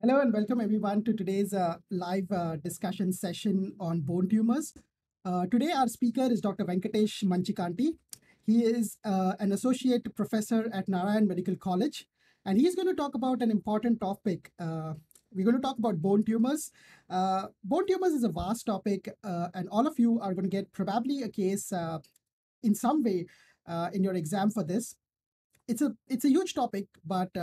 Hello and welcome everyone to today's uh, live uh, discussion session on bone tumors. Uh, today our speaker is Dr. Venkatesh Manchikanti. He is uh, an associate professor at Narayan Medical College and he's going to talk about an important topic. Uh, we're going to talk about bone tumors. Uh, bone tumors is a vast topic and all of you are going to get probably a case in some way in your exam for this. It's a, it's a huge topic, but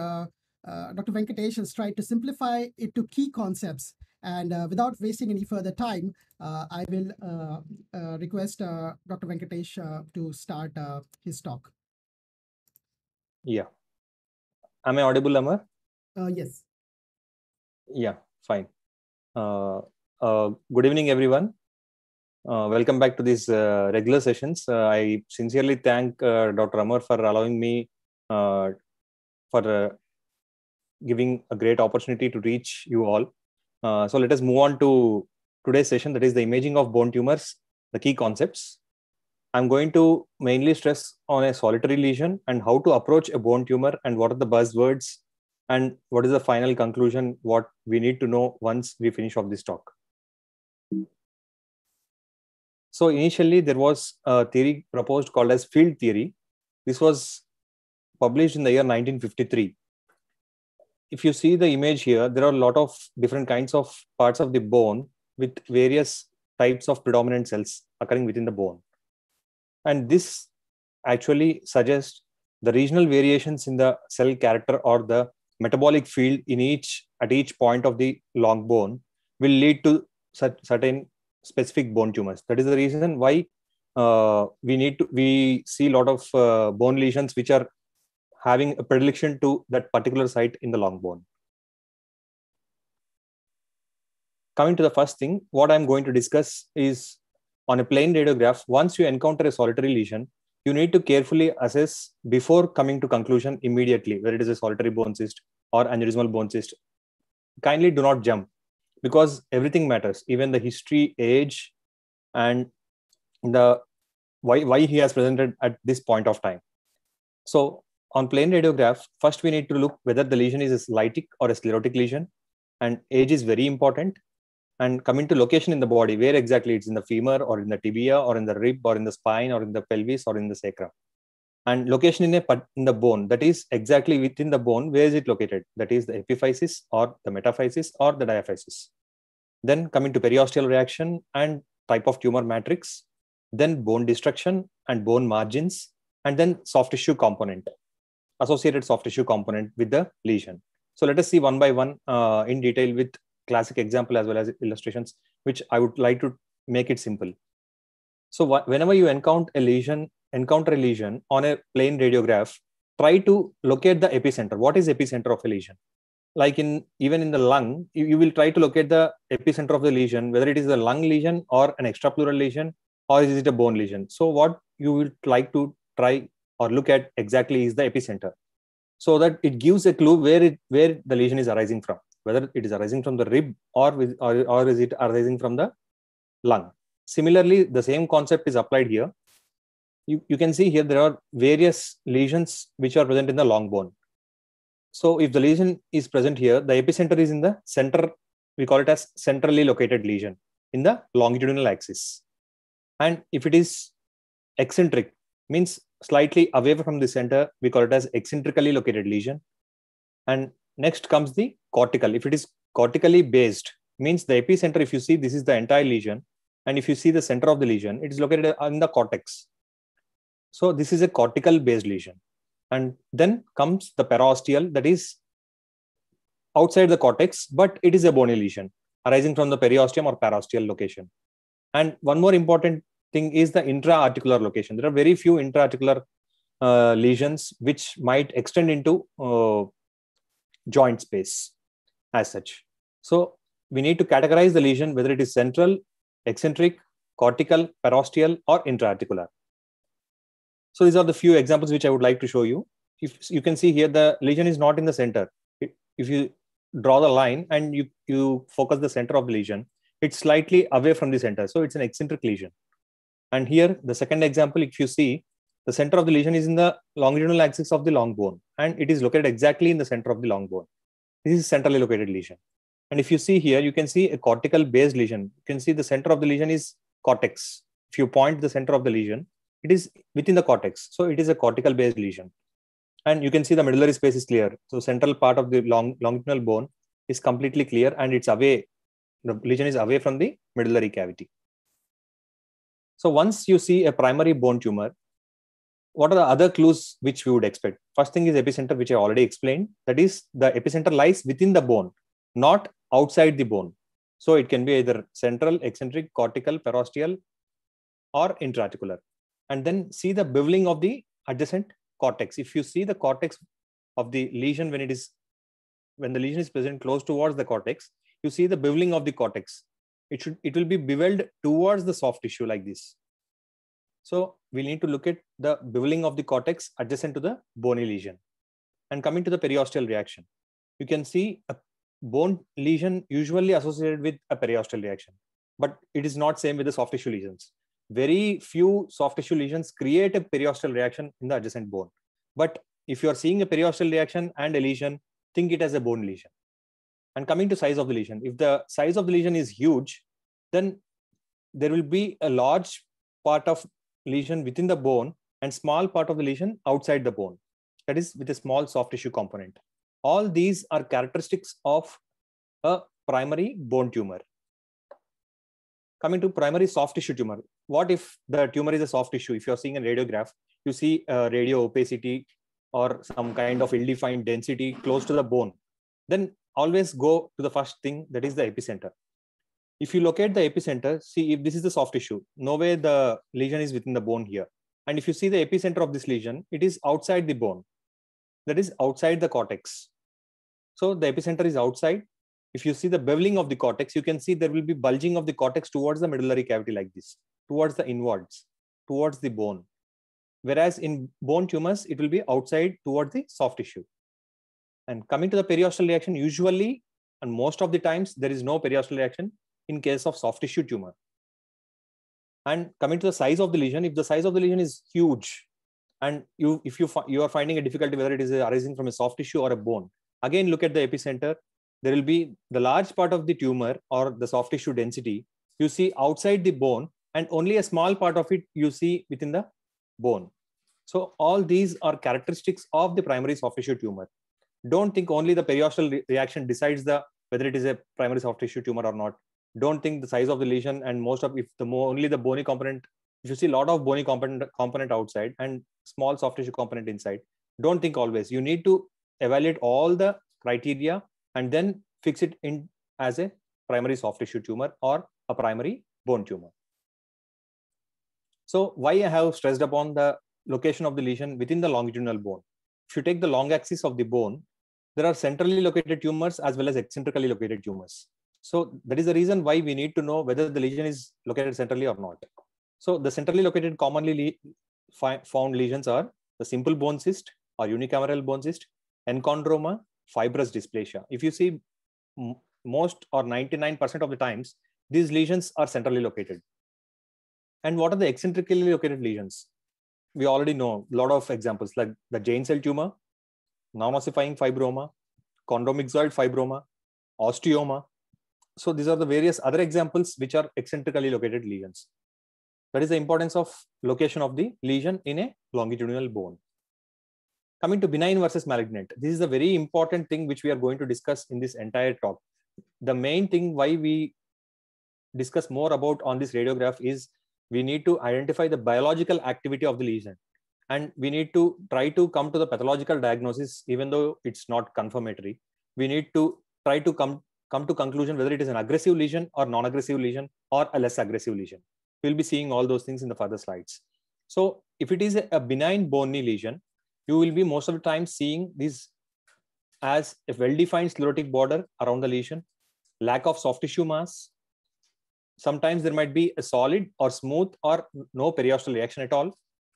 uh, Dr. Venkatesh has tried to simplify it to key concepts. And uh, without wasting any further time, uh, I will uh, uh, request Dr. Venkatesh to start his talk. Yeah. Am I audible, Amar? yes. Yeah, fine. good evening, everyone. welcome back to these regular sessions. I sincerely thank Dr. Amar for allowing me for giving a great opportunity to reach you all. Uh, so let us move on to today's session, that is the imaging of bone tumors, the key concepts. I'm going to mainly stress on a solitary lesion and how to approach a bone tumor and what are the buzzwords and what is the final conclusion, what we need to know once we finish off this talk. So initially there was a theory proposed called as field theory. This was published in the year 1953 if you see the image here, there are a lot of different kinds of parts of the bone with various types of predominant cells occurring within the bone. And this actually suggests the regional variations in the cell character or the metabolic field in each at each point of the long bone will lead to certain specific bone tumors. That is the reason why uh, we need to we see a lot of uh, bone lesions which are having a predilection to that particular site in the long bone. Coming to the first thing, what I'm going to discuss is on a plain radiograph, once you encounter a solitary lesion, you need to carefully assess before coming to conclusion immediately whether it is a solitary bone cyst or aneurysmal bone cyst. Kindly do not jump because everything matters, even the history, age, and the why, why he has presented at this point of time. So on plain radiograph, first we need to look whether the lesion is a lytic or a sclerotic lesion. And age is very important. And coming to location in the body, where exactly it's in the femur or in the tibia or in the rib or in the spine or in the pelvis or in the sacrum. And location in, a, in the bone, that is exactly within the bone, where is it located? That is the epiphysis or the metaphysis or the diaphysis. Then coming to periosteal reaction and type of tumor matrix, then bone destruction and bone margins, and then soft tissue component associated soft tissue component with the lesion. So let us see one by one uh, in detail with classic example as well as illustrations, which I would like to make it simple. So wh whenever you encounter a lesion, encounter a lesion on a plain radiograph, try to locate the epicenter. What is epicenter of a lesion? Like in even in the lung, you, you will try to locate the epicenter of the lesion, whether it is a lung lesion or an extrapleural lesion, or is it a bone lesion? So what you will like to try or look at exactly is the epicenter so that it gives a clue where it where the lesion is arising from whether it is arising from the rib or or, or is it arising from the lung similarly the same concept is applied here you, you can see here there are various lesions which are present in the long bone so if the lesion is present here the epicenter is in the center we call it as centrally located lesion in the longitudinal axis and if it is eccentric means slightly away from the center, we call it as eccentrically located lesion. And next comes the cortical. If it is cortically based, means the epicenter, if you see, this is the entire lesion. And if you see the center of the lesion, it is located in the cortex. So this is a cortical based lesion. And then comes the periosteal that is outside the cortex, but it is a bony lesion arising from the periosteum or periosteal location. And one more important thing is the intra-articular location. There are very few intra-articular uh, lesions which might extend into uh, joint space as such. So we need to categorize the lesion whether it is central, eccentric, cortical, parosteal, or intra-articular. So these are the few examples which I would like to show you. If you can see here, the lesion is not in the center. If you draw the line and you, you focus the center of the lesion, it's slightly away from the center. So it's an eccentric lesion. And here, the second example, if you see, the center of the lesion is in the longitudinal axis of the long bone, and it is located exactly in the center of the long bone. This is centrally located lesion. And if you see here, you can see a cortical based lesion. You can see the center of the lesion is cortex. If you point the center of the lesion, it is within the cortex. So it is a cortical based lesion. And you can see the medullary space is clear. So central part of the long, longitudinal bone is completely clear and it's away. The lesion is away from the medullary cavity. So once you see a primary bone tumor, what are the other clues which we would expect? First thing is epicenter, which I already explained. That is, the epicenter lies within the bone, not outside the bone. So it can be either central, eccentric, cortical, perosteal, or intraarticular. And then see the beveling of the adjacent cortex. If you see the cortex of the lesion when it is when the lesion is present close towards the cortex, you see the beveling of the cortex it should it will be beveled towards the soft tissue like this so we need to look at the beveling of the cortex adjacent to the bony lesion and coming to the periosteal reaction you can see a bone lesion usually associated with a periosteal reaction but it is not same with the soft tissue lesions very few soft tissue lesions create a periosteal reaction in the adjacent bone but if you are seeing a periosteal reaction and a lesion think it as a bone lesion and coming to size of the lesion, if the size of the lesion is huge, then there will be a large part of lesion within the bone and small part of the lesion outside the bone. That is with a small soft tissue component. All these are characteristics of a primary bone tumor. Coming to primary soft tissue tumor, what if the tumor is a soft tissue? If you're seeing a radiograph, you see a radio opacity or some kind of ill-defined density close to the bone, then always go to the first thing that is the epicenter. If you locate the epicenter, see if this is the soft tissue, no way the lesion is within the bone here. And if you see the epicenter of this lesion, it is outside the bone, that is outside the cortex. So the epicenter is outside. If you see the beveling of the cortex, you can see there will be bulging of the cortex towards the medullary cavity like this, towards the inwards, towards the bone. Whereas in bone tumors, it will be outside toward the soft tissue. And coming to the periosteal reaction, usually and most of the times there is no periosteal reaction in case of soft tissue tumor. And coming to the size of the lesion, if the size of the lesion is huge, and you if you you are finding a difficulty whether it is arising from a soft tissue or a bone, again look at the epicenter. There will be the large part of the tumor or the soft tissue density you see outside the bone, and only a small part of it you see within the bone. So all these are characteristics of the primary soft tissue tumor don't think only the periosteal re reaction decides the whether it is a primary soft tissue tumor or not don't think the size of the lesion and most of if the more only the bony component if you see a lot of bony component component outside and small soft tissue component inside don't think always you need to evaluate all the criteria and then fix it in as a primary soft tissue tumor or a primary bone tumor so why i have stressed upon the location of the lesion within the longitudinal bone if you take the long axis of the bone there are centrally located tumors as well as eccentrically located tumors. So that is the reason why we need to know whether the lesion is located centrally or not. So the centrally located commonly le found lesions are the simple bone cyst or unicameral bone cyst, enchondroma, fibrous dysplasia. If you see most or 99% of the times, these lesions are centrally located. And what are the eccentrically located lesions? We already know a lot of examples like the Jane cell tumor, non-ossifying fibroma, chondromyxoid fibroma, osteoma. So these are the various other examples which are eccentrically located lesions. That is the importance of location of the lesion in a longitudinal bone. Coming to benign versus malignant, this is a very important thing which we are going to discuss in this entire talk. The main thing why we discuss more about on this radiograph is we need to identify the biological activity of the lesion and we need to try to come to the pathological diagnosis even though it's not confirmatory we need to try to come come to conclusion whether it is an aggressive lesion or non-aggressive lesion or a less aggressive lesion we'll be seeing all those things in the further slides so if it is a benign bony lesion you will be most of the time seeing these as a well-defined sclerotic border around the lesion lack of soft tissue mass sometimes there might be a solid or smooth or no periosteal reaction at all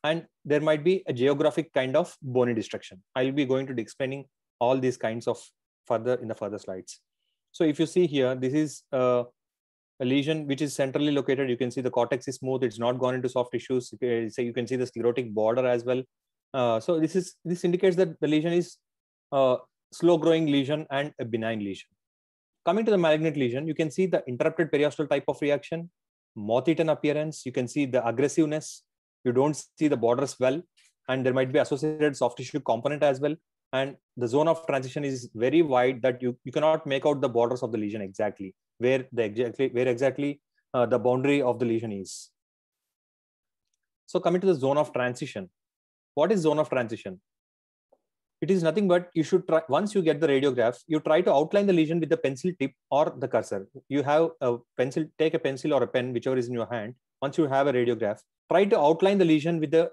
and there might be a geographic kind of bony destruction. I'll be going to be explaining all these kinds of further in the further slides. So if you see here, this is a lesion which is centrally located. You can see the cortex is smooth. It's not gone into soft tissues. So you can see the sclerotic border as well. Uh, so this is this indicates that the lesion is a slow growing lesion and a benign lesion. Coming to the malignant lesion, you can see the interrupted periosteal type of reaction, moth eaten appearance. You can see the aggressiveness you don't see the borders well and there might be associated soft tissue component as well and the zone of transition is very wide that you, you cannot make out the borders of the lesion exactly where the exactly where exactly uh, the boundary of the lesion is so coming to the zone of transition what is zone of transition it is nothing but you should try once you get the radiograph you try to outline the lesion with the pencil tip or the cursor you have a pencil take a pencil or a pen whichever is in your hand once you have a radiograph try to outline the lesion with the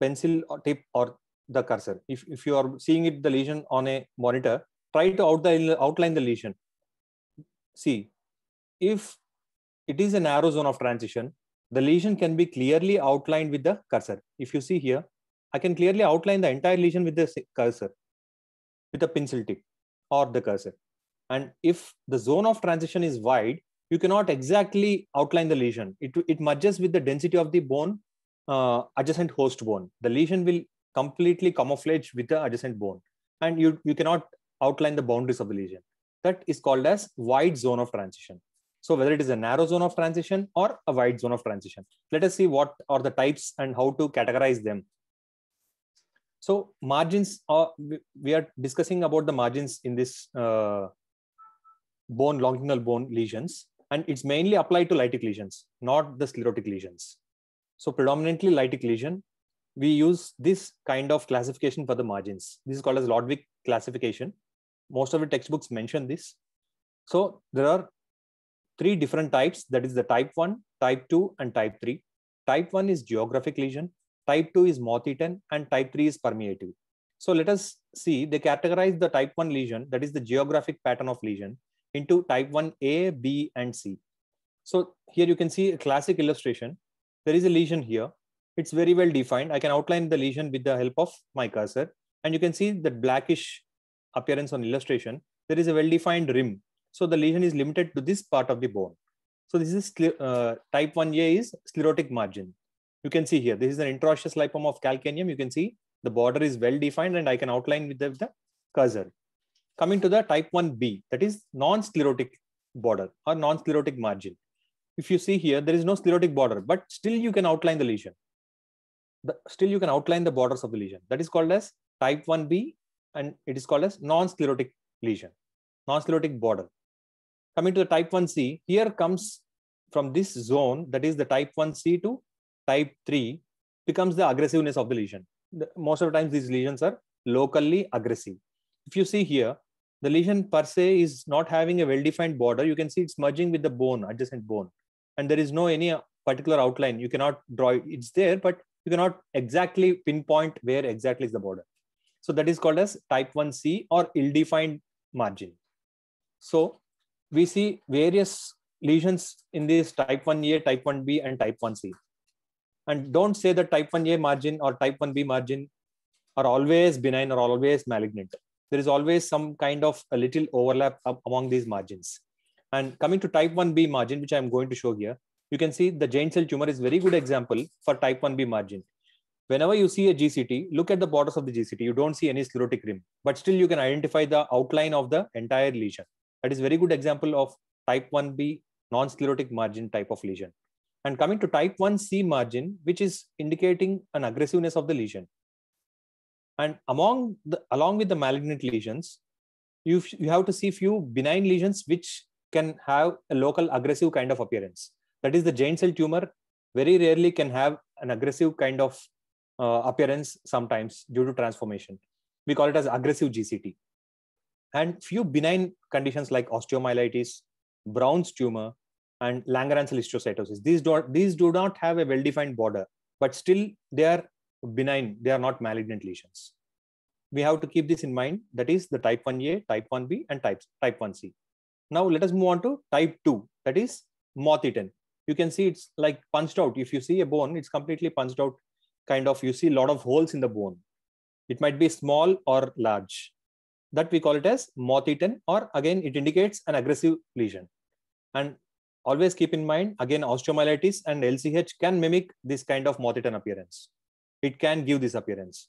pencil or tip or the cursor. If, if you are seeing it, the lesion on a monitor, try to outline, outline the lesion. See, if it is a narrow zone of transition, the lesion can be clearly outlined with the cursor. If you see here, I can clearly outline the entire lesion with the cursor, with a pencil tip or the cursor. And if the zone of transition is wide, you cannot exactly outline the lesion. It, it merges with the density of the bone, uh, adjacent host bone. The lesion will completely camouflage with the adjacent bone. And you, you cannot outline the boundaries of the lesion. That is called as wide zone of transition. So whether it is a narrow zone of transition or a wide zone of transition, let us see what are the types and how to categorize them. So margins, are, we are discussing about the margins in this uh, bone, longitudinal bone lesions and it's mainly applied to lytic lesions, not the sclerotic lesions. So predominantly lytic lesion, we use this kind of classification for the margins. This is called as Lodwig classification. Most of the textbooks mention this. So there are three different types. That is the type 1, type 2, and type 3. Type 1 is geographic lesion. Type 2 is moth eaten. And type 3 is permeative. So let us see, they categorize the type 1 lesion, that is the geographic pattern of lesion, into type 1A, B, and C. So here you can see a classic illustration. There is a lesion here. It's very well defined. I can outline the lesion with the help of my cursor. And you can see that blackish appearance on illustration. There is a well-defined rim. So the lesion is limited to this part of the bone. So this is uh, type 1A is sclerotic margin. You can see here, this is an intraosseous lipoma of calcaneum. You can see the border is well defined and I can outline with the, the cursor coming to the type 1b, that is non-sclerotic border or non-sclerotic margin. If you see here, there is no sclerotic border, but still you can outline the lesion. The, still you can outline the borders of the lesion. That is called as type 1b and it is called as non-sclerotic lesion, non-sclerotic border. Coming to the type 1c, here comes from this zone, that is the type 1c to type 3 becomes the aggressiveness of the lesion. The, most of the times these lesions are locally aggressive. If you see here, the lesion per se is not having a well-defined border. You can see it's merging with the bone, adjacent bone. And there is no any uh, particular outline. You cannot draw it. It's there, but you cannot exactly pinpoint where exactly is the border. So that is called as type 1C or ill-defined margin. So we see various lesions in this type 1A, type 1B, and type 1C. And don't say that type 1A margin or type 1B margin are always benign or always malignant there is always some kind of a little overlap among these margins. And coming to type 1b margin, which I'm going to show here, you can see the giant cell tumor is very good example for type 1b margin. Whenever you see a GCT, look at the borders of the GCT. You don't see any sclerotic rim, but still you can identify the outline of the entire lesion. That is very good example of type 1b non-sclerotic margin type of lesion. And coming to type 1c margin, which is indicating an aggressiveness of the lesion. And among the, along with the malignant lesions, you, you have to see few benign lesions which can have a local aggressive kind of appearance. That is the giant cell tumor very rarely can have an aggressive kind of uh, appearance sometimes due to transformation. We call it as aggressive GCT. And few benign conditions like osteomyelitis, Brown's tumor, and Langerhans histiocytosis. These do, these do not have a well-defined border, but still they are benign, they are not malignant lesions. We have to keep this in mind. That is the type 1A, type 1B, and type, type 1C. Now let us move on to type 2, that is moth eaten. You can see it's like punched out. If you see a bone, it's completely punched out kind of, you see a lot of holes in the bone. It might be small or large. That we call it as moth eaten, or again, it indicates an aggressive lesion. And always keep in mind, again, osteomyelitis and LCH can mimic this kind of moth eaten appearance it can give this appearance.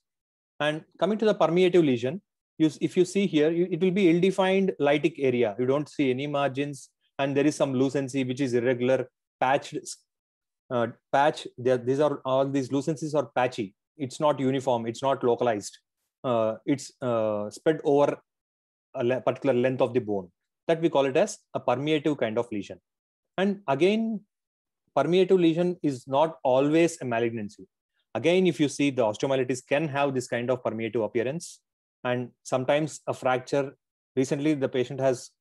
And coming to the permeative lesion, you, if you see here, you, it will be ill-defined lytic area. You don't see any margins, and there is some lucency which is irregular, patched, uh, patch. There, these are all these lucencies are patchy. It's not uniform. It's not localized. Uh, it's uh, spread over a particular length of the bone. That we call it as a permeative kind of lesion. And again, permeative lesion is not always a malignancy. Again, if you see the osteomyelitis can have this kind of permeative appearance and sometimes a fracture. Recently, the patient has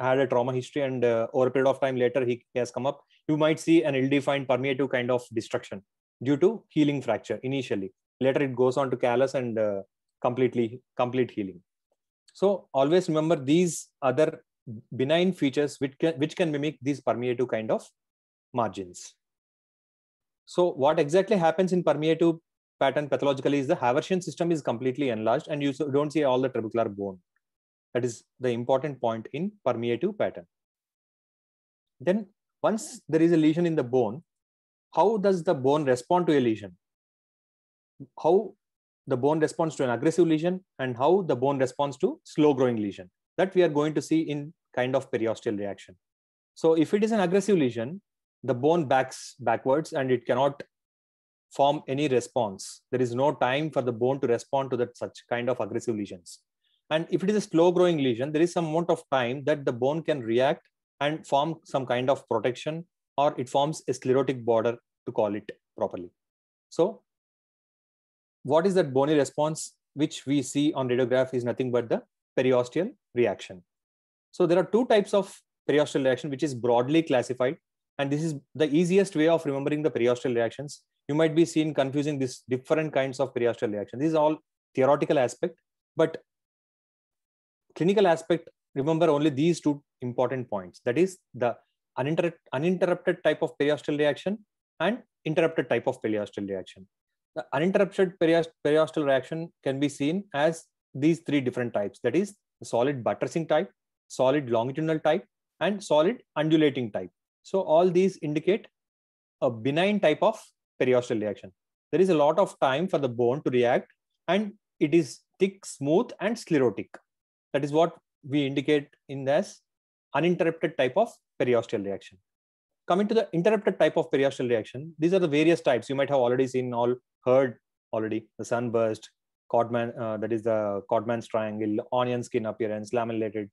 had a trauma history and uh, over a period of time later he, he has come up. You might see an ill-defined permeative kind of destruction due to healing fracture initially. Later, it goes on to callus and uh, completely complete healing. So always remember these other benign features which can, which can mimic these permeative kind of margins. So what exactly happens in permeative pattern pathologically is the Haversian system is completely enlarged and you don't see all the trabecular bone. That is the important point in permeative pattern. Then once there is a lesion in the bone, how does the bone respond to a lesion? How the bone responds to an aggressive lesion and how the bone responds to slow growing lesion that we are going to see in kind of periosteal reaction. So if it is an aggressive lesion, the bone backs backwards and it cannot form any response. There is no time for the bone to respond to that such kind of aggressive lesions. And if it is a slow growing lesion, there is some amount of time that the bone can react and form some kind of protection or it forms a sclerotic border to call it properly. So what is that bony response which we see on radiograph is nothing but the periosteal reaction. So there are two types of periosteal reaction which is broadly classified and this is the easiest way of remembering the periostral reactions. You might be seen confusing these different kinds of periostral reactions. This is all theoretical aspect, but clinical aspect, remember only these two important points. That is the uninterrupted type of periostral reaction and interrupted type of periostral reaction. The uninterrupted periosteal reaction can be seen as these three different types. That is solid buttressing type, solid longitudinal type, and solid undulating type. So all these indicate a benign type of periosteal reaction. There is a lot of time for the bone to react and it is thick, smooth and sclerotic. That is what we indicate in this uninterrupted type of periosteal reaction. Coming to the interrupted type of periosteal reaction, these are the various types you might have already seen all heard already, the sunburst, Codman, uh, that is the Codman's triangle, onion skin appearance, lamellated,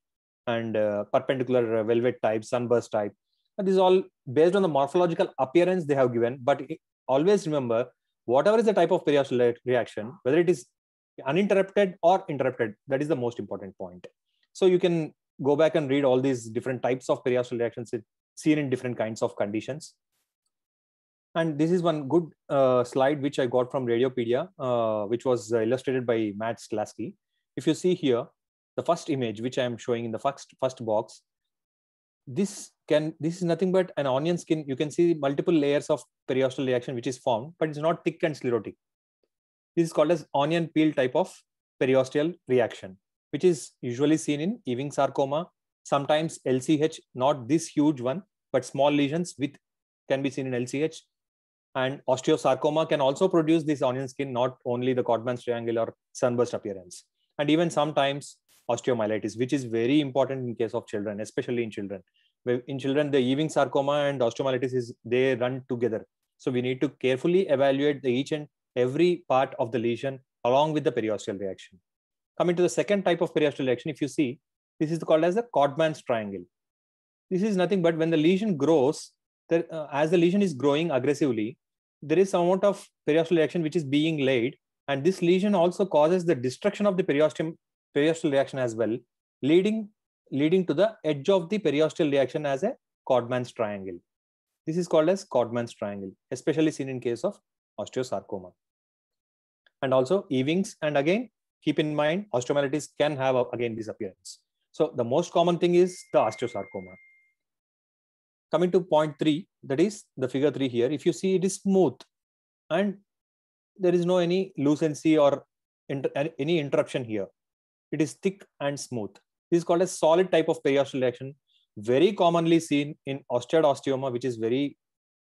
and uh, perpendicular uh, velvet type, sunburst type. This is all based on the morphological appearance they have given. But always remember, whatever is the type of periosteal reaction, whether it is uninterrupted or interrupted, that is the most important point. So you can go back and read all these different types of periosteal reactions seen in different kinds of conditions. And this is one good uh, slide which I got from Radiopedia, uh, which was uh, illustrated by Matt Sklasky. If you see here, the first image which I am showing in the first, first box this can this is nothing but an onion skin you can see multiple layers of periosteal reaction which is formed but it's not thick and sclerotic this is called as onion peel type of periosteal reaction which is usually seen in Ewing sarcoma sometimes LCH not this huge one but small lesions with can be seen in LCH and osteosarcoma can also produce this onion skin not only the Codman's triangle or sunburst appearance and even sometimes osteomyelitis, which is very important in case of children, especially in children. In children, the Ewing sarcoma and osteomyelitis is they run together. So we need to carefully evaluate the each and every part of the lesion along with the periosteal reaction. Coming to the second type of periosteal reaction, if you see, this is called as the Codman's triangle. This is nothing but when the lesion grows, there, uh, as the lesion is growing aggressively, there is some amount of periosteal reaction which is being laid, and this lesion also causes the destruction of the periosteum periosteal reaction as well, leading, leading to the edge of the periosteal reaction as a Codman's triangle. This is called as Codman's triangle, especially seen in case of osteosarcoma. And also Ewing's, and again, keep in mind, osteomyelitis can have again this appearance. So the most common thing is the osteosarcoma. Coming to point three, that is the figure three here. If you see it is smooth and there is no any lucency or inter any interruption here. It is thick and smooth. This is called a solid type of periosteal reaction, very commonly seen in osteoid which is very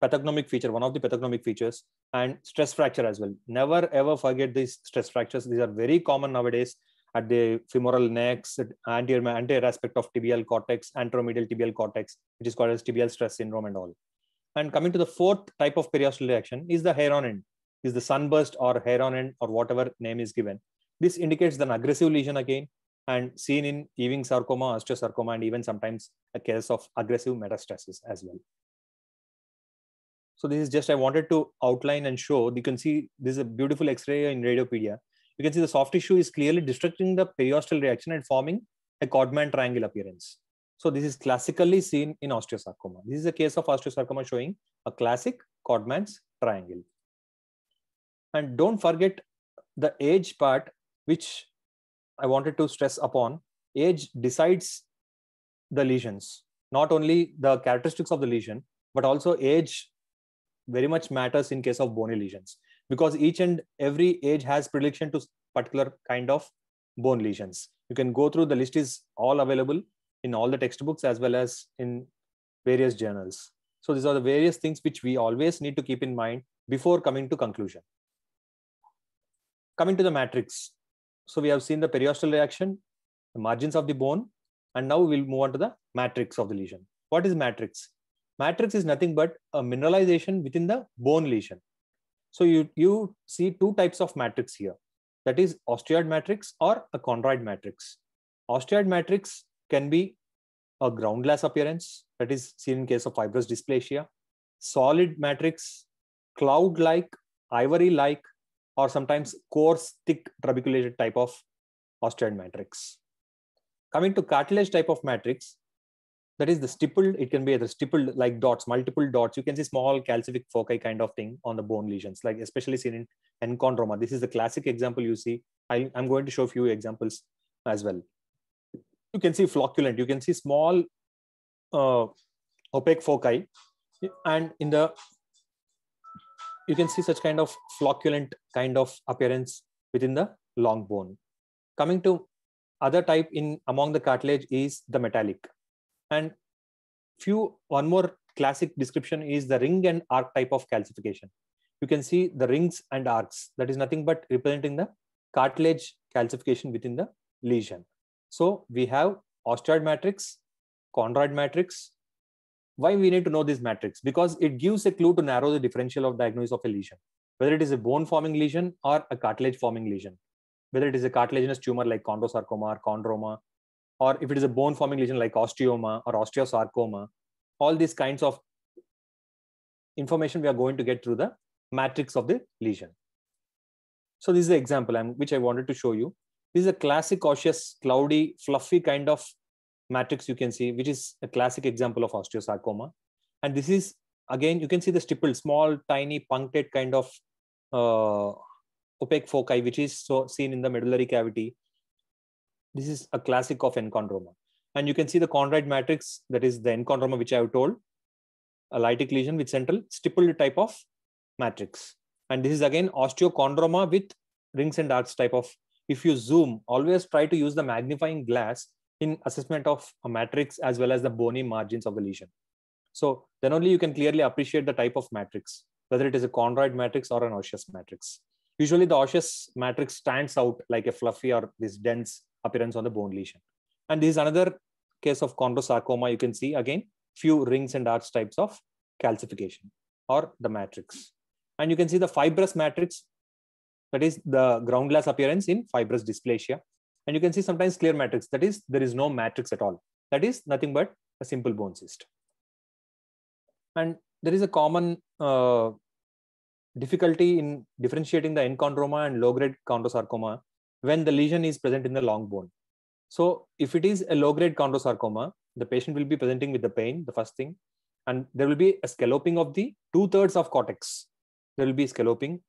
pathognomic feature, one of the pathognomic features, and stress fracture as well. Never ever forget these stress fractures. These are very common nowadays at the femoral necks, anterior, anterior aspect of tibial cortex, anteromedial tibial cortex, which is called as tibial stress syndrome and all. And coming to the fourth type of periosteal reaction is the hair on end, is the sunburst or hair on end or whatever name is given. This indicates an aggressive lesion again and seen in Ewing sarcoma, osteosarcoma, and even sometimes a case of aggressive metastasis as well. So this is just, I wanted to outline and show, you can see this is a beautiful X-ray in Radiopedia. You can see the soft tissue is clearly destructing the periosteal reaction and forming a Codman triangle appearance. So this is classically seen in osteosarcoma. This is a case of osteosarcoma showing a classic Codman's triangle. And don't forget the age part which I wanted to stress upon. Age decides the lesions, not only the characteristics of the lesion, but also age very much matters in case of bony lesions because each and every age has predilection to particular kind of bone lesions. You can go through the list is all available in all the textbooks as well as in various journals. So these are the various things which we always need to keep in mind before coming to conclusion. Coming to the matrix, so we have seen the periosteal reaction, the margins of the bone, and now we'll move on to the matrix of the lesion. What is matrix? Matrix is nothing but a mineralization within the bone lesion. So you, you see two types of matrix here. That is osteoid matrix or a chondroid matrix. Osteoid matrix can be a ground glass appearance that is seen in case of fibrous dysplasia, solid matrix, cloud-like, ivory-like, or sometimes coarse, thick trabeculated type of osteoid matrix. Coming to cartilage type of matrix, that is the stippled, it can be either stippled like dots, multiple dots. You can see small calcific foci kind of thing on the bone lesions, like especially seen in enchondroma. This is the classic example you see. I, I'm going to show a few examples as well. You can see flocculent, you can see small uh, opaque foci and in the you can see such kind of flocculent kind of appearance within the long bone. Coming to other type in among the cartilage is the metallic. And few one more classic description is the ring and arc type of calcification. You can see the rings and arcs. That is nothing but representing the cartilage calcification within the lesion. So we have osteoid matrix, chondroid matrix, why we need to know this matrix? Because it gives a clue to narrow the differential of diagnosis of a lesion, whether it is a bone forming lesion or a cartilage forming lesion, whether it is a cartilaginous tumor like chondrosarcoma or chondroma, or if it is a bone forming lesion like osteoma or osteosarcoma, all these kinds of information we are going to get through the matrix of the lesion. So this is the example which I wanted to show you. This is a classic osseous, cloudy, fluffy kind of matrix you can see, which is a classic example of osteosarcoma. And this is, again, you can see the stipple, small, tiny, punctate kind of uh, opaque foci, which is so seen in the medullary cavity. This is a classic of enchondroma. And you can see the chondroid matrix, that is the enchondroma, which I have told, a lytic lesion with central stippled type of matrix. And this is again osteochondroma with rings and arcs type of. If you zoom, always try to use the magnifying glass in assessment of a matrix as well as the bony margins of the lesion. So then only you can clearly appreciate the type of matrix, whether it is a chondroid matrix or an osseous matrix. Usually the osseous matrix stands out like a fluffy or this dense appearance on the bone lesion. And this is another case of chondrosarcoma. You can see again, few rings and arch types of calcification or the matrix. And you can see the fibrous matrix, that is the ground glass appearance in fibrous dysplasia and you can see sometimes clear matrix. That is, there is no matrix at all. That is nothing but a simple bone cyst. And there is a common uh, difficulty in differentiating the enchondroma and low-grade chondrosarcoma when the lesion is present in the long bone. So if it is a low-grade chondrosarcoma, the patient will be presenting with the pain, the first thing, and there will be a scalloping of the two-thirds of cortex. There will be scalloping,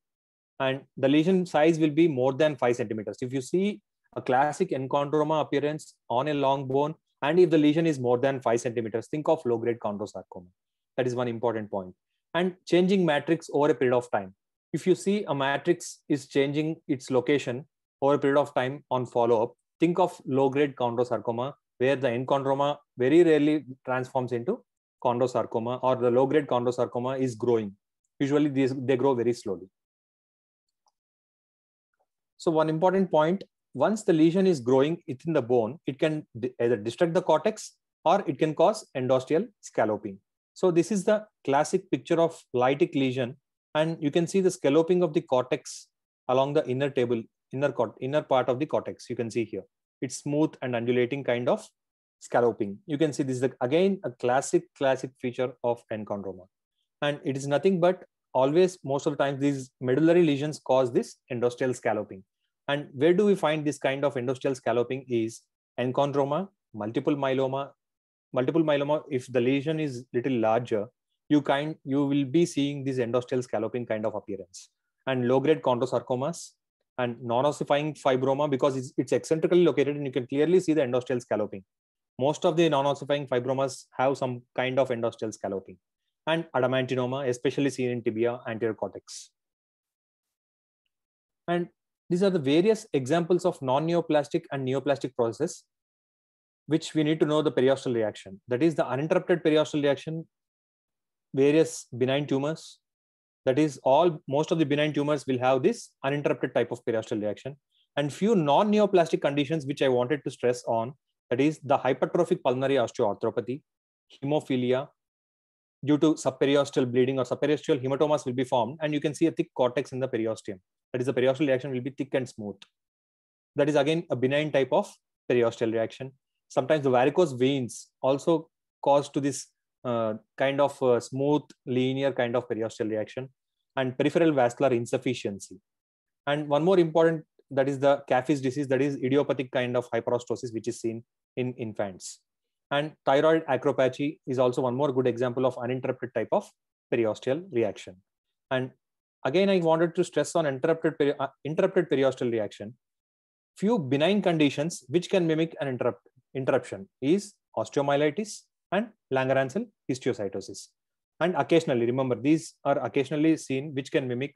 and the lesion size will be more than 5 centimeters. If you see a classic enchondroma appearance on a long bone, and if the lesion is more than 5 centimeters, think of low-grade chondrosarcoma. That is one important point. And changing matrix over a period of time. If you see a matrix is changing its location over a period of time on follow-up, think of low-grade chondrosarcoma, where the enchondroma very rarely transforms into chondrosarcoma or the low-grade chondrosarcoma is growing. Usually these, they grow very slowly. So one important point once the lesion is growing within the bone, it can either distract the cortex or it can cause endosteal scalloping. So this is the classic picture of lytic lesion. And you can see the scalloping of the cortex along the inner table, inner, inner part of the cortex. You can see here. It's smooth and undulating kind of scalloping. You can see this is again a classic, classic feature of enchondroma. And it is nothing but always, most of the time, these medullary lesions cause this endosteal scalloping. And where do we find this kind of endosteal scalloping is enchondroma, multiple myeloma. Multiple myeloma, if the lesion is little larger, you kind you will be seeing this endosteal scalloping kind of appearance. And low-grade chondrosarcomas and non-ossifying fibroma because it's, it's eccentrically located and you can clearly see the endosteal scalloping. Most of the non-ossifying fibromas have some kind of endosteal scalloping and adamantinoma, especially seen in tibia anterior cortex. And these are the various examples of non-neoplastic and neoplastic processes, which we need to know the periosteal reaction. That is the uninterrupted periosteal reaction, various benign tumors. That is all, most of the benign tumors will have this uninterrupted type of periosteal reaction. And few non-neoplastic conditions, which I wanted to stress on, that is the hypertrophic pulmonary osteoarthropathy, hemophilia, due to subperiosteal bleeding or subperiosteal hematomas will be formed and you can see a thick cortex in the periosteum. That is the periosteal reaction will be thick and smooth. That is again a benign type of periosteal reaction. Sometimes the varicose veins also cause to this uh, kind of uh, smooth linear kind of periosteal reaction and peripheral vascular insufficiency. And one more important that is the Caffey's disease that is idiopathic kind of hyperostosis which is seen in infants. And thyroid acropathy is also one more good example of uninterrupted type of periosteal reaction. And again, I wanted to stress on interrupted, peri uh, interrupted periosteal reaction. Few benign conditions which can mimic an interrupt interruption is osteomyelitis and Langerhans histiocytosis. And occasionally, remember, these are occasionally seen which can mimic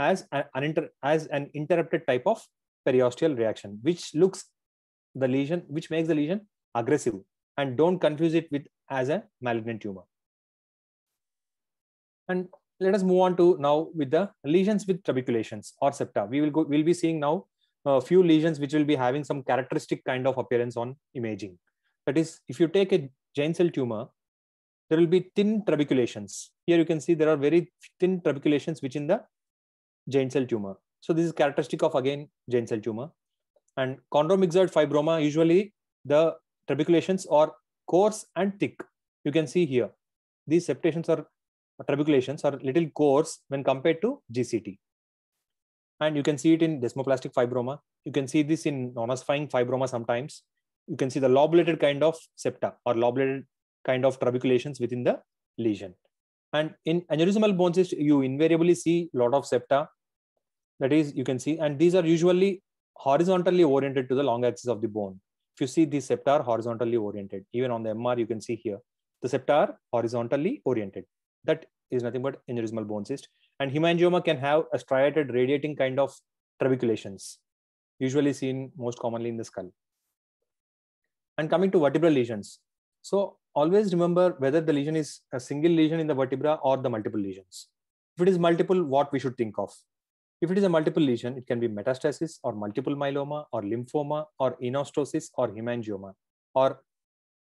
as an, as an interrupted type of periosteal reaction, which looks the lesion, which makes the lesion aggressive and don't confuse it with as a malignant tumor. And let us move on to now with the lesions with trabeculations or septa. We will go, we'll be seeing now a few lesions which will be having some characteristic kind of appearance on imaging. That is, if you take a giant cell tumor, there will be thin trabeculations. Here you can see there are very thin trabeculations which in the giant cell tumor. So this is characteristic of again giant cell tumor. And chondromyxoid fibroma, usually the trabeculations are coarse and thick. You can see here, these septations or trabeculations are little coarse when compared to GCT. And you can see it in desmoplastic fibroma. You can see this in non-ossifying fibroma sometimes. You can see the lobulated kind of septa or lobulated kind of trabeculations within the lesion. And in aneurysmal bones, you invariably see a lot of septa. That is, you can see, and these are usually horizontally oriented to the long axis of the bone if you see the septa are horizontally oriented even on the mr you can see here the septa are horizontally oriented that is nothing but aneurysmal bone cyst and hemangioma can have a striated radiating kind of trabeculations usually seen most commonly in the skull and coming to vertebral lesions so always remember whether the lesion is a single lesion in the vertebra or the multiple lesions if it is multiple what we should think of if it is a multiple lesion, it can be metastasis or multiple myeloma or lymphoma or enostosis or hemangioma. Or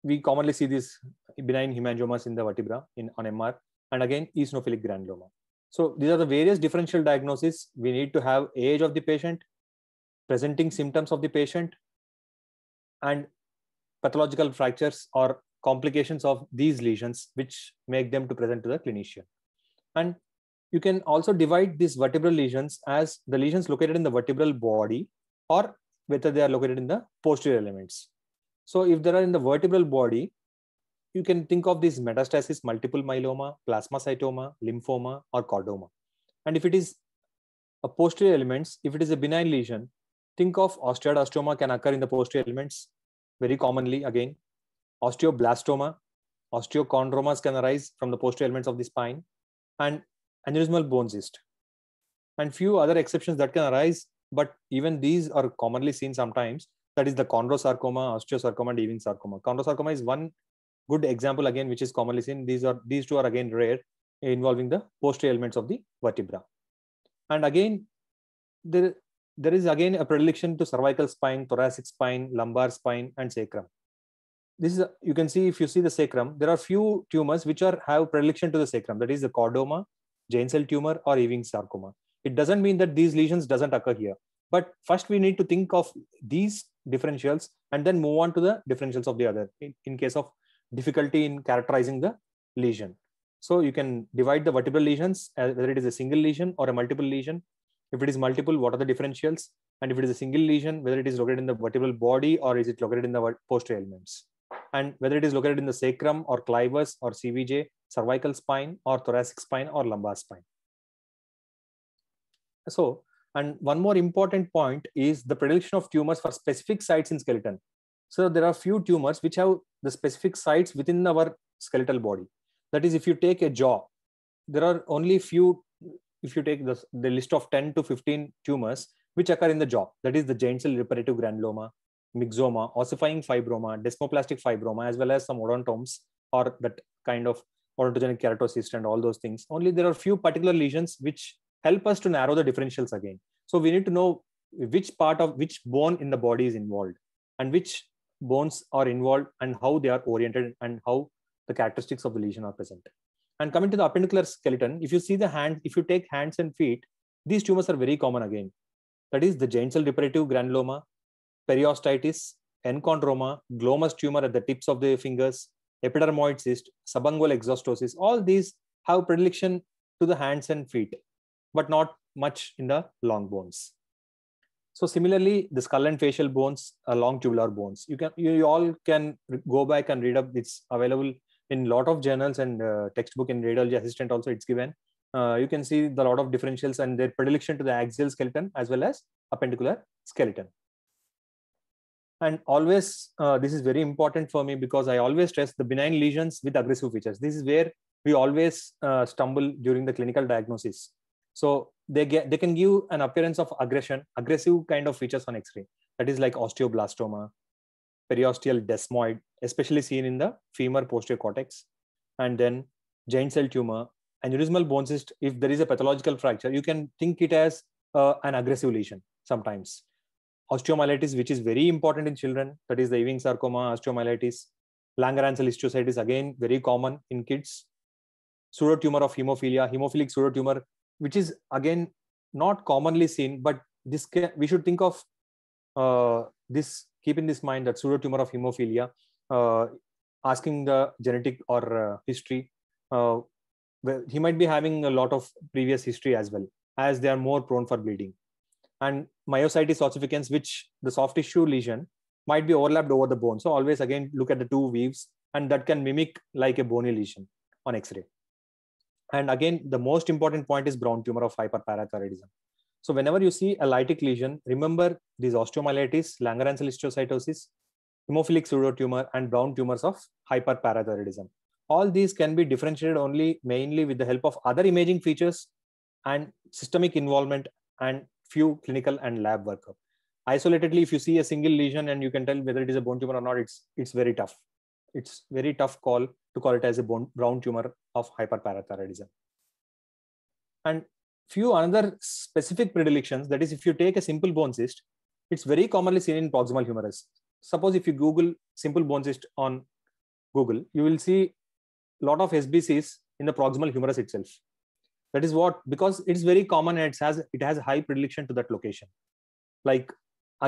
we commonly see these benign hemangiomas in the vertebra in, on MR and again eosinophilic granuloma. So these are the various differential diagnoses. We need to have age of the patient, presenting symptoms of the patient, and pathological fractures or complications of these lesions, which make them to present to the clinician. And you can also divide these vertebral lesions as the lesions located in the vertebral body or whether they are located in the posterior elements. So if they are in the vertebral body, you can think of these metastasis, multiple myeloma, plasmacytoma, lymphoma, or chordoma. And if it is a posterior elements, if it is a benign lesion, think of osteoblastoma can occur in the posterior elements very commonly again. Osteoblastoma, osteochondromas can arise from the posterior elements of the spine. And aneurysmal bone cyst and few other exceptions that can arise but even these are commonly seen sometimes that is the chondrosarcoma osteosarcoma and even sarcoma chondrosarcoma is one good example again which is commonly seen these are these two are again rare involving the posterior elements of the vertebra and again there there is again a predilection to cervical spine thoracic spine lumbar spine and sacrum this is you can see if you see the sacrum there are few tumors which are have predilection to the sacrum that is the chordoma Jain cell tumor or Ewing sarcoma. It doesn't mean that these lesions doesn't occur here. But first we need to think of these differentials and then move on to the differentials of the other in, in case of difficulty in characterizing the lesion. So you can divide the vertebral lesions, uh, whether it is a single lesion or a multiple lesion. If it is multiple, what are the differentials? And if it is a single lesion, whether it is located in the vertebral body or is it located in the posterior elements? And whether it is located in the sacrum or clivus or CVJ cervical spine or thoracic spine or lumbar spine. So, and one more important point is the prediction of tumors for specific sites in skeleton. So there are few tumors which have the specific sites within our skeletal body. That is, if you take a jaw, there are only few, if you take the, the list of 10 to 15 tumors which occur in the jaw, that is the giant cell reparative granuloma, myxoma, ossifying fibroma, desmoplastic fibroma, as well as some odontomes or that kind of odontogenic keratocyst and all those things. Only there are few particular lesions which help us to narrow the differentials again. So we need to know which part of which bone in the body is involved and which bones are involved and how they are oriented and how the characteristics of the lesion are present. And coming to the appendicular skeleton, if you see the hand, if you take hands and feet, these tumors are very common again. That is the giant cell reparative granuloma, periostitis, enchondroma, glomus tumor at the tips of the fingers, epidermoid cyst, subungual exostosis, all these have predilection to the hands and feet, but not much in the long bones. So similarly, the skull and facial bones are uh, long tubular bones. You can you, you all can go back and read up. It's available in a lot of journals and uh, textbook in radiology assistant also it's given. Uh, you can see the lot of differentials and their predilection to the axial skeleton as well as appendicular skeleton and always uh, this is very important for me because i always stress the benign lesions with aggressive features this is where we always uh, stumble during the clinical diagnosis so they get they can give an appearance of aggression aggressive kind of features on x-ray that is like osteoblastoma periosteal desmoid especially seen in the femur posterior cortex and then giant cell tumor aneurysmal bone cyst if there is a pathological fracture you can think it as uh, an aggressive lesion sometimes osteomyelitis, which is very important in children, that is the Ewing sarcoma, osteomyelitis, Langerhans histiocytes, again, very common in kids. Pseudotumor of hemophilia, hemophilic pseudotumor, which is again not commonly seen, but this we should think of uh, this, keep in this mind that pseudotumor of hemophilia, uh, asking the genetic or uh, history, uh, he might be having a lot of previous history as well, as they are more prone for bleeding and myositis ossificans, which the soft tissue lesion might be overlapped over the bone. So always again look at the two weaves, and that can mimic like a bony lesion on X-ray. And again, the most important point is brown tumor of hyperparathyroidism. So whenever you see a lytic lesion, remember these osteomyelitis, Langerhans histiocytosis, hemophilic pseudotumor, and brown tumors of hyperparathyroidism. All these can be differentiated only mainly with the help of other imaging features and systemic involvement and few clinical and lab workup. Isolatedly, if you see a single lesion and you can tell whether it is a bone tumor or not, it's it's very tough. It's very tough call to call it as a bone, brown tumor of hyperparathyroidism. And few another specific predilections, that is, if you take a simple bone cyst, it's very commonly seen in proximal humerus. Suppose if you Google simple bone cyst on Google, you will see a lot of SBCs in the proximal humerus itself that is what because it's very common and it has it has high predilection to that location like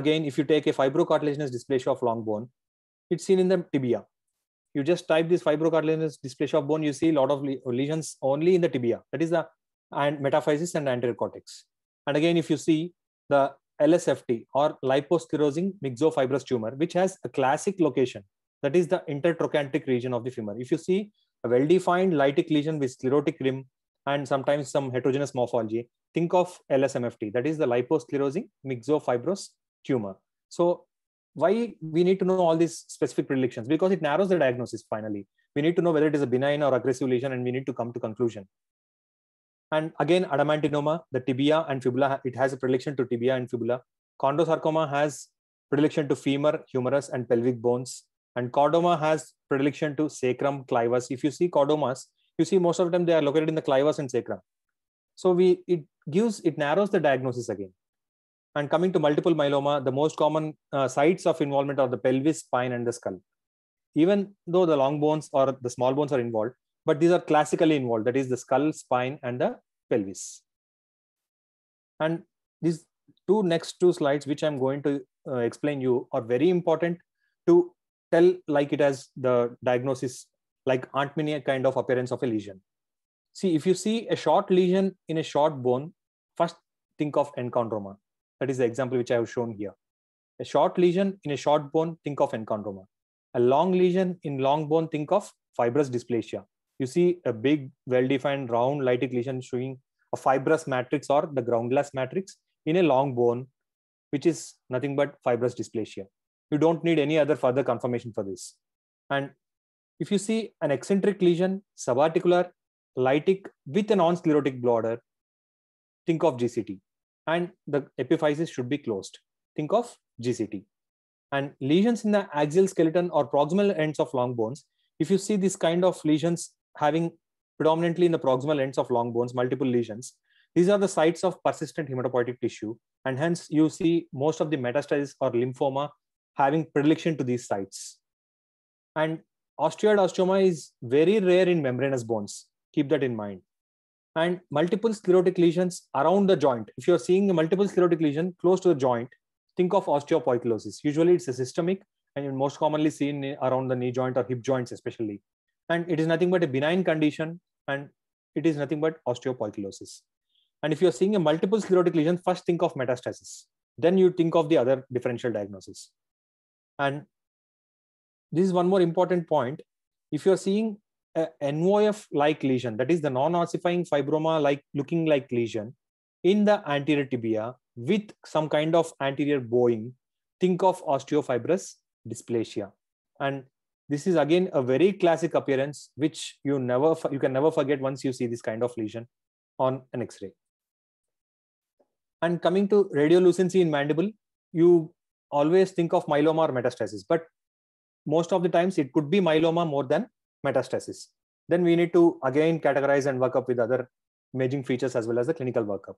again if you take a fibrocartilaginous dysplasia of long bone it's seen in the tibia you just type this fibrocartilaginous dysplasia of bone you see a lot of lesions only in the tibia that is the and metaphysis and anterior cortex and again if you see the lsft or liposclerosing myxofibrous tumor which has a classic location that is the intertrochanteric region of the femur if you see a well-defined lytic lesion with sclerotic rim and sometimes some heterogeneous morphology. Think of LSMFT, that is the liposclerosing myxofibrous tumor. So why we need to know all these specific predilections? Because it narrows the diagnosis finally. We need to know whether it is a benign or aggressive lesion and we need to come to conclusion. And again, adamantinoma, the tibia and fibula, it has a predilection to tibia and fibula. Chondrosarcoma has predilection to femur, humerus, and pelvic bones. And chordoma has predilection to sacrum, clivus. If you see chordomas, you see most of the time they are located in the clivus and sacrum. So we it gives it narrows the diagnosis again. And coming to multiple myeloma, the most common uh, sites of involvement are the pelvis, spine, and the skull. Even though the long bones or the small bones are involved, but these are classically involved. That is the skull, spine, and the pelvis. And these two next two slides, which I'm going to uh, explain you, are very important to tell like it as the diagnosis like aren't a kind of appearance of a lesion. See, if you see a short lesion in a short bone, first think of enchondroma. That is the example which I have shown here. A short lesion in a short bone, think of enchondroma. A long lesion in long bone, think of fibrous dysplasia. You see a big, well-defined, round lytic lesion showing a fibrous matrix or the ground glass matrix in a long bone, which is nothing but fibrous dysplasia. You don't need any other further confirmation for this. And if you see an eccentric lesion, subarticular, lytic with a non-sclerotic bladder, think of GCT. And the epiphysis should be closed. Think of GCT. And lesions in the axial skeleton or proximal ends of long bones, if you see this kind of lesions having predominantly in the proximal ends of long bones, multiple lesions, these are the sites of persistent hematopoietic tissue. And hence you see most of the metastasis or lymphoma having predilection to these sites. And osteoid is very rare in membranous bones. Keep that in mind. And multiple sclerotic lesions around the joint. If you're seeing a multiple sclerotic lesion close to the joint, think of osteopoikilosis. Usually it's a systemic and most commonly seen around the knee joint or hip joints, especially. And it is nothing but a benign condition and it is nothing but osteopoikilosis. And if you're seeing a multiple sclerotic lesion, first think of metastasis. Then you think of the other differential diagnosis. And this is one more important point. If you're seeing a NOF-like lesion, that is the non-ossifying fibroma-like looking like lesion in the anterior tibia with some kind of anterior bowing, think of osteofibrous dysplasia. And this is again a very classic appearance, which you never you can never forget once you see this kind of lesion on an X-ray. And coming to radiolucency in mandible, you always think of myeloma or metastasis, but most of the times it could be myeloma more than metastasis. Then we need to again categorize and work up with other imaging features as well as the clinical workup.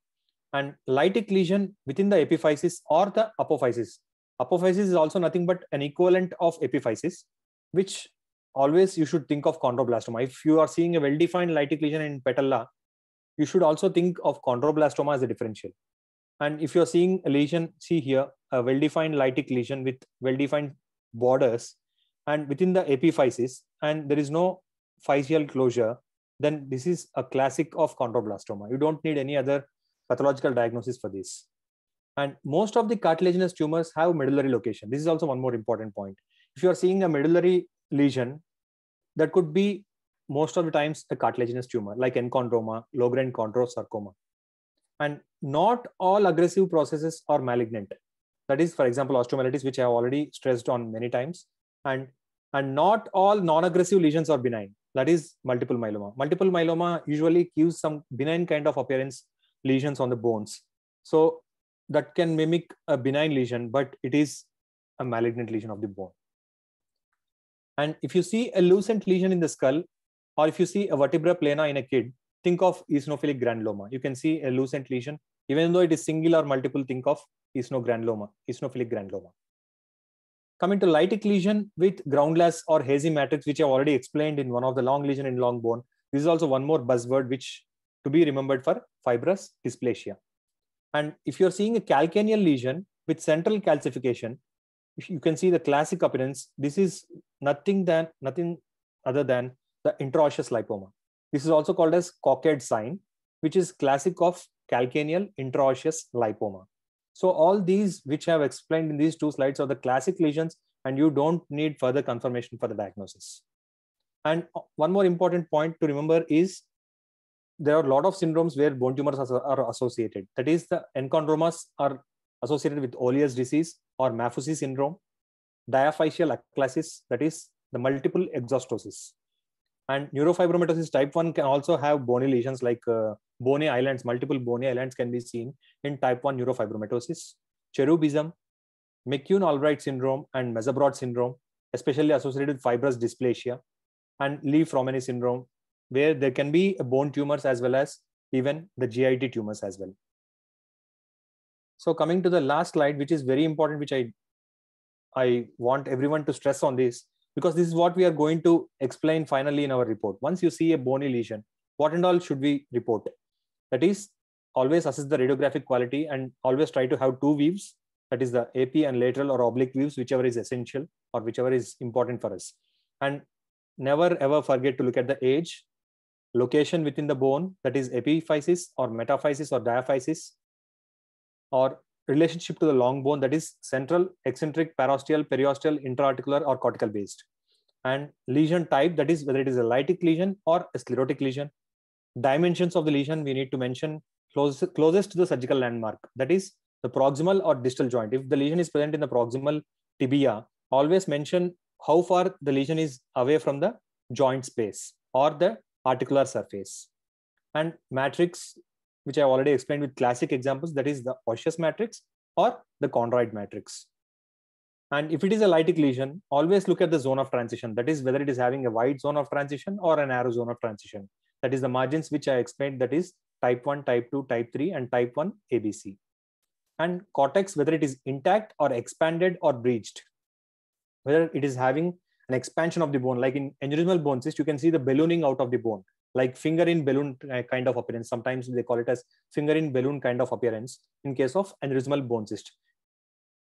And lytic lesion within the epiphysis or the apophysis. Apophysis is also nothing but an equivalent of epiphysis, which always you should think of chondroblastoma. If you are seeing a well-defined lytic lesion in patella, you should also think of chondroblastoma as a differential. And if you're seeing a lesion, see here, a well-defined lytic lesion with well-defined borders, and within the epiphysis and there is no physeal closure, then this is a classic of chondroblastoma. You don't need any other pathological diagnosis for this. And most of the cartilaginous tumors have medullary location. This is also one more important point. If you are seeing a medullary lesion, that could be most of the times a cartilaginous tumor like enchondroma, low-grade chondrosarcoma. And not all aggressive processes are malignant. That is, for example, osteomyelitis, which I have already stressed on many times. And and not all non-aggressive lesions are benign that is multiple myeloma multiple myeloma usually gives some benign kind of appearance lesions on the bones so that can mimic a benign lesion but it is a malignant lesion of the bone and if you see a lucent lesion in the skull or if you see a vertebra plana in a kid think of eosinophilic granuloma you can see a lucent lesion even though it is single or multiple think of granuloma, eosinophilic granuloma Coming to light occlusion with ground glass or hazy matrix, which I've already explained in one of the long lesion in long bone. This is also one more buzzword which to be remembered for fibrous dysplasia. And if you're seeing a calcaneal lesion with central calcification, you can see the classic appearance. This is nothing than nothing other than the intraosseous lipoma. This is also called as cockade sign, which is classic of calcaneal intraosseous lipoma. So all these which I have explained in these two slides are the classic lesions and you don't need further confirmation for the diagnosis. And one more important point to remember is there are a lot of syndromes where bone tumors are associated. That is, the enchondromas are associated with Olier's disease or Maffucci syndrome, diaphyseal aclasis, that is, the multiple exostosis. And neurofibromatosis type 1 can also have bony lesions like uh, bony islands, multiple bony islands can be seen in type 1 neurofibromatosis, cherubism, McCune Albright syndrome, and Mesobrod syndrome, especially associated with fibrous dysplasia, and Lee Romani syndrome, where there can be bone tumors as well as even the GIT tumors as well. So coming to the last slide, which is very important, which I, I want everyone to stress on this, because this is what we are going to explain finally in our report. Once you see a bony lesion, what and all should we report? That is, always assess the radiographic quality and always try to have two weaves, that is the AP and lateral or oblique weaves, whichever is essential or whichever is important for us. And never ever forget to look at the age, location within the bone, that is epiphysis or metaphysis or diaphysis, or relationship to the long bone that is central, eccentric, parosteal, periosteal, intraarticular, or cortical based. And lesion type that is whether it is a lytic lesion or a sclerotic lesion. Dimensions of the lesion we need to mention closest, closest to the surgical landmark that is the proximal or distal joint. If the lesion is present in the proximal tibia, always mention how far the lesion is away from the joint space or the articular surface. And matrix which I've already explained with classic examples, that is the osseous matrix or the chondroid matrix. And if it is a lytic lesion, always look at the zone of transition. That is whether it is having a wide zone of transition or a narrow zone of transition. That is the margins which I explained, that is type 1, type 2, type 3, and type 1 ABC. And cortex, whether it is intact or expanded or breached, whether it is having an expansion of the bone, like in aneurysmal bone cyst, you can see the ballooning out of the bone like finger in balloon uh, kind of appearance. Sometimes they call it as finger in balloon kind of appearance in case of aneurysmal bone cyst.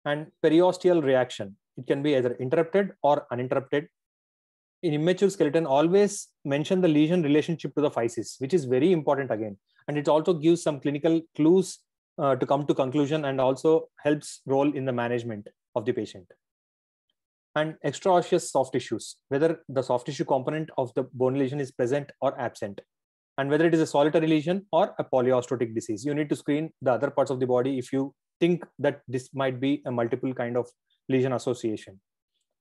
And periosteal reaction, it can be either interrupted or uninterrupted. In immature skeleton, always mention the lesion relationship to the physis, which is very important again. And it also gives some clinical clues uh, to come to conclusion and also helps role in the management of the patient and extraosseous soft tissues, whether the soft tissue component of the bone lesion is present or absent, and whether it is a solitary lesion or a polyostotic disease. You need to screen the other parts of the body if you think that this might be a multiple kind of lesion association.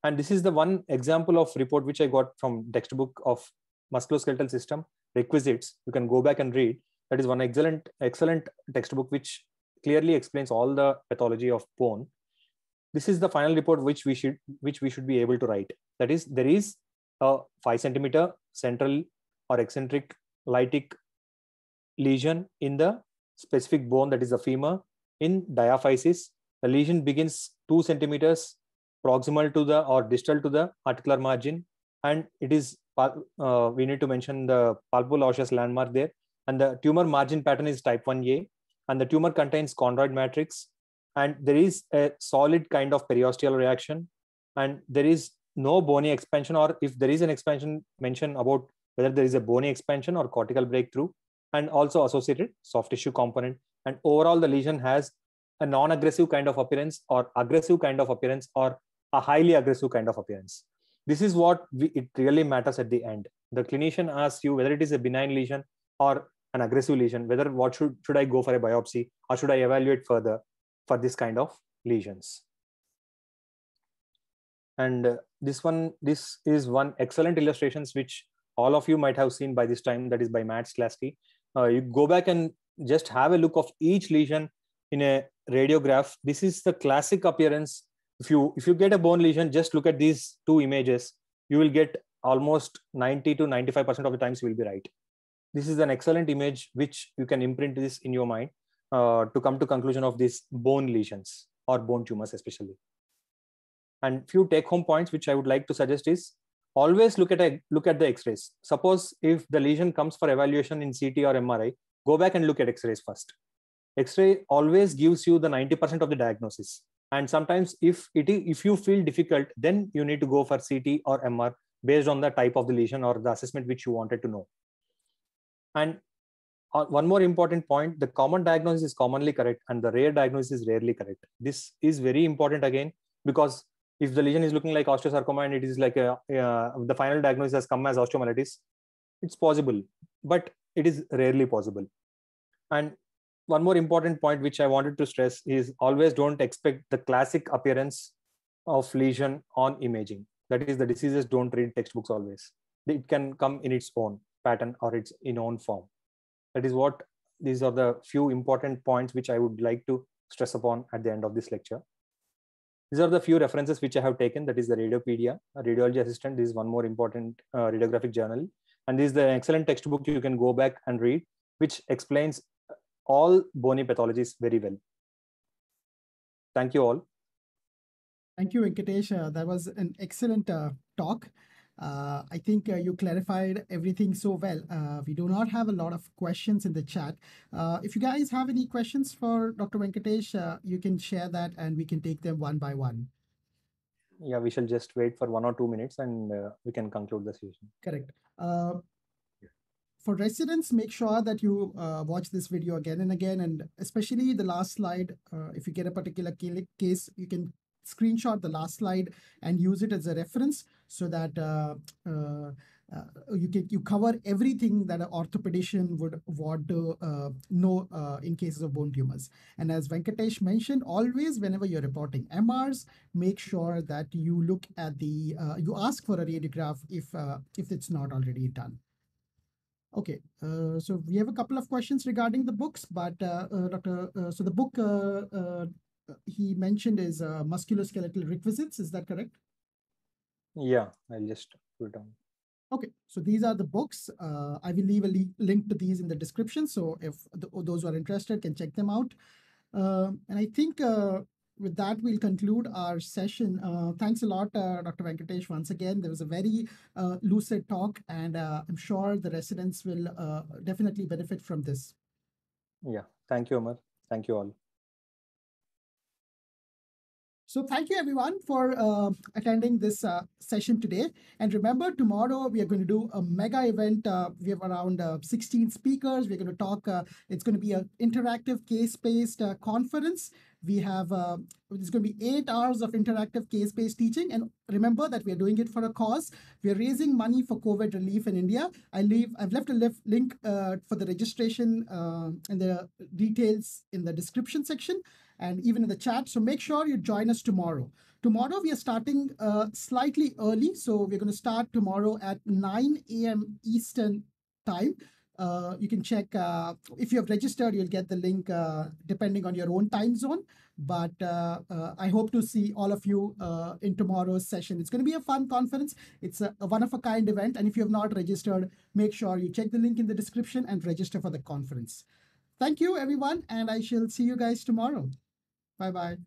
And this is the one example of report which I got from textbook of musculoskeletal system requisites. You can go back and read. That is one excellent, excellent textbook which clearly explains all the pathology of bone this is the final report which we should which we should be able to write that is there is a 5 centimeter central or eccentric lytic lesion in the specific bone that is the femur in diaphysis the lesion begins 2 centimeters proximal to the or distal to the articular margin and it is uh, we need to mention the palpable osseous landmark there and the tumor margin pattern is type 1a and the tumor contains chondroid matrix and there is a solid kind of periosteal reaction and there is no bony expansion or if there is an expansion mention about whether there is a bony expansion or cortical breakthrough and also associated soft tissue component and overall the lesion has a non-aggressive kind of appearance or aggressive kind of appearance or a highly aggressive kind of appearance this is what we, it really matters at the end the clinician asks you whether it is a benign lesion or an aggressive lesion whether what should should i go for a biopsy or should i evaluate further for this kind of lesions. And uh, this one, this is one excellent illustrations which all of you might have seen by this time, that is by Matt Slasky. Uh, you go back and just have a look of each lesion in a radiograph. This is the classic appearance. If you, if you get a bone lesion, just look at these two images. You will get almost 90 to 95% of the times you will be right. This is an excellent image which you can imprint this in your mind. Uh, to come to conclusion of these bone lesions or bone tumors especially and few take home points which i would like to suggest is always look at a, look at the x-rays suppose if the lesion comes for evaluation in ct or mri go back and look at x-rays first x-ray always gives you the 90% of the diagnosis and sometimes if it is, if you feel difficult then you need to go for ct or mr based on the type of the lesion or the assessment which you wanted to know and uh, one more important point the common diagnosis is commonly correct and the rare diagnosis is rarely correct this is very important again because if the lesion is looking like osteosarcoma and it is like a, the final diagnosis has come as osteomyelitis it's possible but it is rarely possible and one more important point which i wanted to stress is always don't expect the classic appearance of lesion on imaging that is the diseases don't read textbooks always it can come in its own pattern or its in own form that is what these are the few important points which I would like to stress upon at the end of this lecture. These are the few references which I have taken. That is the Radiopedia, Radiology Assistant. This is one more important uh, radiographic journal. And this is the excellent textbook you can go back and read, which explains all bony pathologies very well. Thank you all. Thank you, Venkatesh. Uh, that was an excellent uh, talk. Uh, I think uh, you clarified everything so well. Uh, we do not have a lot of questions in the chat. Uh, if you guys have any questions for Dr. Venkatesh, uh, you can share that and we can take them one by one. Yeah, we shall just wait for one or two minutes and uh, we can conclude the session. Correct. for residents, make sure that you watch this video again and again, and especially the last slide. if you get a particular case, you can screenshot the last slide and use it as a reference so that uh, uh, uh, you can you cover everything that an orthopedician would want to know in cases of bone tumors. And as Venkatesh mentioned, always whenever you're reporting MRs, make sure that you look at the you ask for a radiograph if if it's not already done. Okay, uh, so we have a couple of questions regarding the books, but uh, uh, Dr. so the book he mentioned is musculoskeletal requisites. Is that correct? Yeah, I'll just put down. Okay, so these are the books. Uh, I will leave a le link to these in the description. So if the, those who are interested can check them out. Uh, and I think uh, with that, we'll conclude our session. Uh, thanks a lot, uh, Dr. Venkatesh, once again. There was a very uh, lucid talk, and I'm sure the residents will definitely benefit from this. Yeah, thank you, Amar. Thank you all. So thank you everyone for uh, attending this uh, session today. And remember, tomorrow we are going to do a mega event. Uh, we have around uh, 16 speakers. We're going to talk. Uh, it's going to be an interactive case-based uh, conference. We have uh, it's going to be eight hours of interactive case-based teaching. And remember that we are doing it for a cause. We are raising money for COVID relief in India. I leave. I've left a link for the registration and the details in the description section and even in the chat. So make sure you join us tomorrow. Tomorrow we are starting uh, slightly early. So we're going to start tomorrow at 9 a.m. Eastern time. Uh, you can check uh, if you have registered, you'll get the link uh, depending on your own time zone. But uh, uh, I hope to see all of you in tomorrow's session. It's going to be a fun conference. It's a, a one of a kind event. And if you have not registered, make sure you check the link in the description and register for the conference. Thank you, everyone. And I shall see you guys tomorrow. Bye bye.